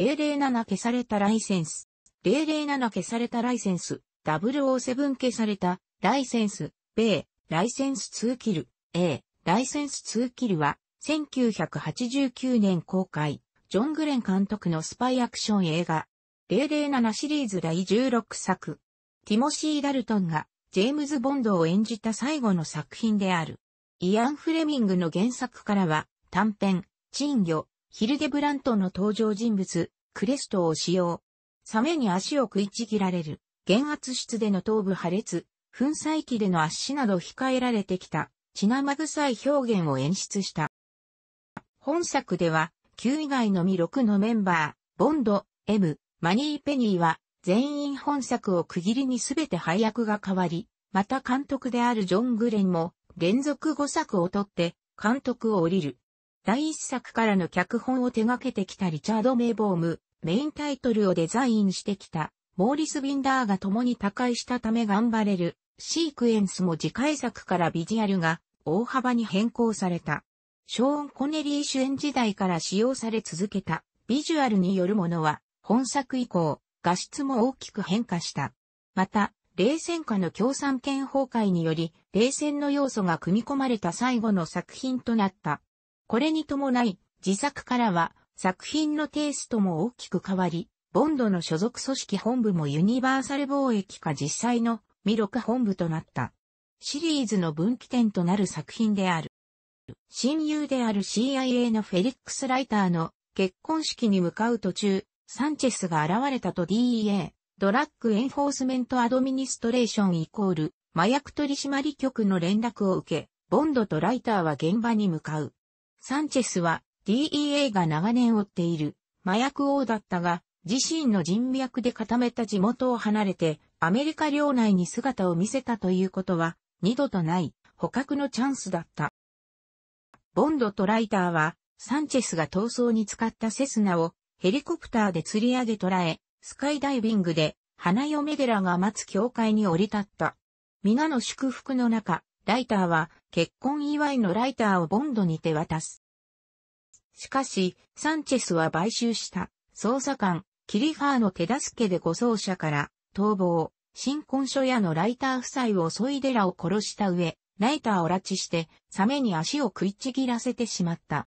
007消されたライセンス。007消されたライセンス。007消されたライセンス。米ライセンス2キル。A ライセンス2キルは1989年公開。ジョン・グレン監督のスパイアクション映画。007シリーズ第16作。ティモシー・ダルトンがジェームズ・ボンドを演じた最後の作品である。イアン・フレミングの原作からは短編、珍魚、ヒルデブラントの登場人物、クレストを使用。サメに足を食いちぎられる、減圧室での頭部破裂、粉砕機での圧死など控えられてきた、血生臭い表現を演出した。本作では、9以外のみ6のメンバー、ボンド、M、マニー・ペニーは、全員本作を区切りにすべて配役が変わり、また監督であるジョン・グレンも、連続5作をとって、監督を降りる。第一作からの脚本を手掛けてきたリチャード・メイボーム、メインタイトルをデザインしてきた、モーリス・ビンダーが共に他界したため頑張れる、シークエンスも次回作からビジュアルが大幅に変更された。ショーン・コネリー主演時代から使用され続けたビジュアルによるものは本作以降画質も大きく変化した。また、冷戦下の共産権崩壊により冷戦の要素が組み込まれた最後の作品となった。これに伴い、自作からは作品のテイストも大きく変わり、ボンドの所属組織本部もユニバーサル貿易か実際のミロカ本部となった。シリーズの分岐点となる作品である。親友である CIA のフェリックス・ライターの結婚式に向かう途中、サンチェスが現れたと DEA、ドラッグエンフォースメントアドミニストレーションイコール、麻薬取締局の連絡を受け、ボンドとライターは現場に向かう。サンチェスは DEA が長年追っている麻薬王だったが、自身の人脈で固めた地元を離れて、アメリカ領内に姿を見せたということは、二度とない捕獲のチャンスだった。ボンドとライターは、サンチェスが逃走に使ったセスナをヘリコプターで釣り上げ捉え、スカイダイビングで花嫁寺が待つ教会に降り立った。皆の祝福の中、ライターは結婚祝いのライターをボンドに手渡す。しかし、サンチェスは買収した捜査官、キリファーの手助けで護送車から逃亡、新婚書屋のライター夫妻を襲いデラを殺した上、ライターを拉致して、サメに足を食いちぎらせてしまった。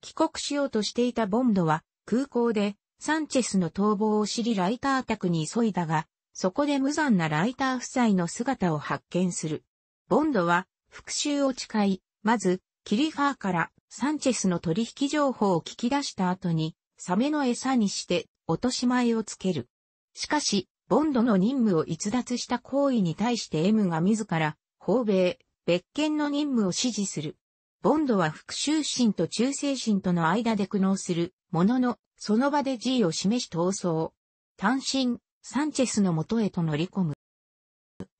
帰国しようとしていたボンドは、空港で、サンチェスの逃亡を知りライター宅に急いだが、そこで無残なライター夫妻の姿を発見する。ボンドは復讐を誓い、まず、キリファーからサンチェスの取引情報を聞き出した後に、サメの餌にして落とし前をつける。しかし、ボンドの任務を逸脱した行為に対して M が自ら、訪米、別件の任務を指示する。ボンドは復讐心と忠誠心との間で苦悩する、ものの、その場で G を示し逃走。単身、サンチェスの元へと乗り込む。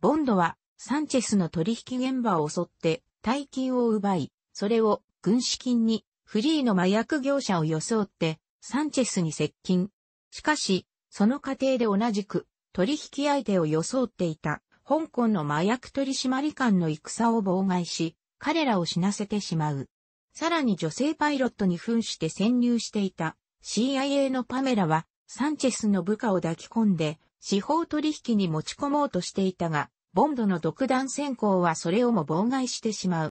ボンドは、サンチェスの取引現場を襲って大金を奪い、それを軍資金にフリーの麻薬業者を装ってサンチェスに接近。しかし、その過程で同じく取引相手を装っていた香港の麻薬取締官の戦を妨害し、彼らを死なせてしまう。さらに女性パイロットに扮して潜入していた CIA のパメラはサンチェスの部下を抱き込んで司法取引に持ち込もうとしていたが、ボンドの独断選考はそれをも妨害してしまう。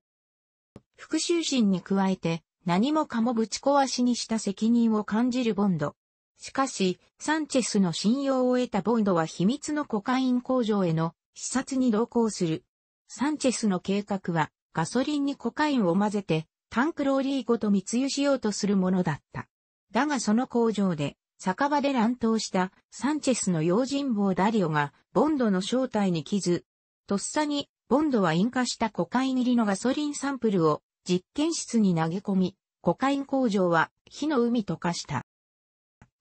復讐心に加えて、何もかもぶち壊しにした責任を感じるボンド。しかし、サンチェスの信用を得たボンドは秘密のコカイン工場への視察に同行する。サンチェスの計画は、ガソリンにコカインを混ぜて、タンクローリーごと密輸しようとするものだった。だがその工場で、酒場で乱闘したサンチェスの用心棒ダリオが、ボンドの正体に傷、とっさに、ボンドは引火したコカイン入りのガソリンサンプルを実験室に投げ込み、コカイン工場は火の海と化した。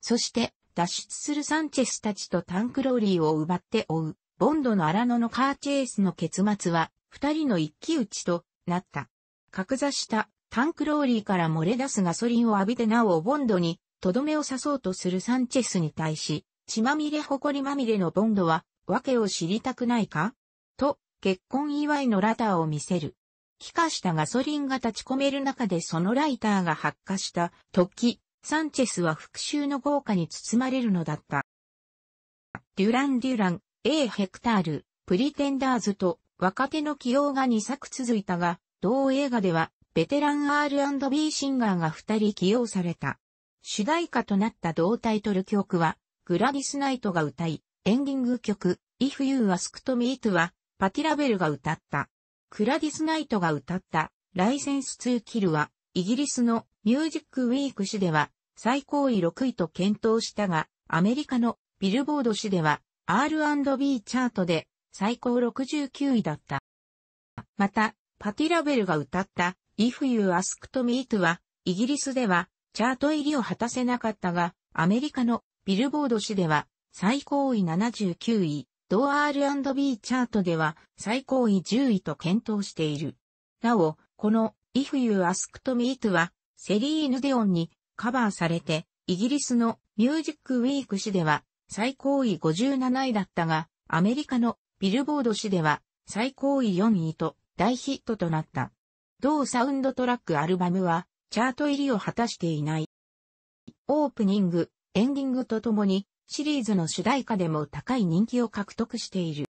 そして、脱出するサンチェスたちとタンクローリーを奪って追う、ボンドの荒野のカーチェイスの結末は、二人の一騎打ちとなった。格座したタンクローリーから漏れ出すガソリンを浴びてなおボンドに、とどめを刺そうとするサンチェスに対し、血まみれ誇りまみれのボンドは、訳を知りたくないか結婚祝いのラターを見せる。気化したガソリンが立ち込める中でそのライターが発火した時、サンチェスは復讐の豪華に包まれるのだった。デュラン・デュラン、A・ ヘクタール、プリテンダーズと若手の起用が2作続いたが、同映画ではベテラン R&B シンガーが2人起用された。主題歌となった同タイトル曲は、グラディス・ナイトが歌い、エンディング曲、If You Ask Me To は、パティラベルが歌った。クラディス・ナイトが歌った、ライセンス・ツー・キルは、イギリスのミュージック・ウィーク誌では、最高位6位と検討したが、アメリカのビルボード誌では、R&B チャートで、最高69位だった。また、パティラベルが歌った、If You Asked Me It は、イギリスでは、チャート入りを果たせなかったが、アメリカのビルボード誌では、最高位79位、同 R&B チャートでは最高位10位と検討している。なお、この If You Asked Me It はセリーヌ・デオンにカバーされて、イギリスのミュージックウィーク誌では最高位57位だったが、アメリカのビルボード誌では最高位4位と大ヒットとなった。同サウンドトラックアルバムはチャート入りを果たしていない。オープニング、エンディングとともにシリーズの主題歌でも高い人気を獲得している。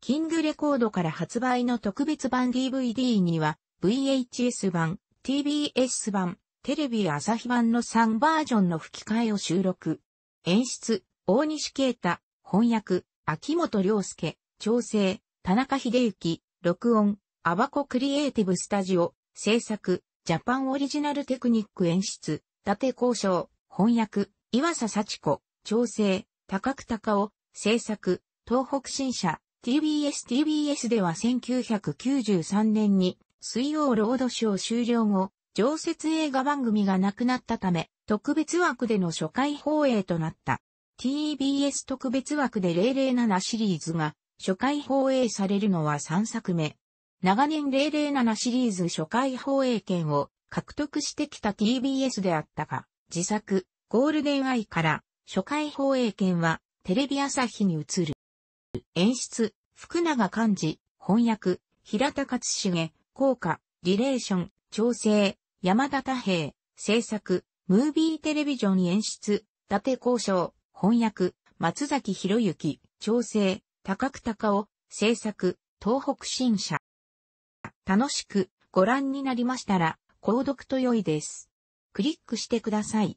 キングレコードから発売の特別版 DVD には VHS 版、TBS 版、テレビ朝日版の3バージョンの吹き替えを収録。演出、大西啓太、翻訳、秋元良介、調整、田中秀幸、録音、アバコクリエイティブスタジオ、制作、ジャパンオリジナルテクニック演出、伊達交渉、翻訳、岩佐幸子、調整、高久高を制作、東北新社、TBS TBS では1993年に水曜ロードショー終了後、常設映画番組がなくなったため、特別枠での初回放映となった。TBS 特別枠で007シリーズが初回放映されるのは3作目。長年007シリーズ初回放映権を獲得してきた TBS であったが、自作、ゴールデンアイから初回放映権はテレビ朝日に移る。演出、福永漢字、翻訳、平田勝重、効果、リレーション、調整、山田太平、制作、ムービーテレビジョン演出、伊達交渉、翻訳、松崎博之、調整、高久隆尾、制作、東北新社。楽しくご覧になりましたら、購読と良いです。クリックしてください。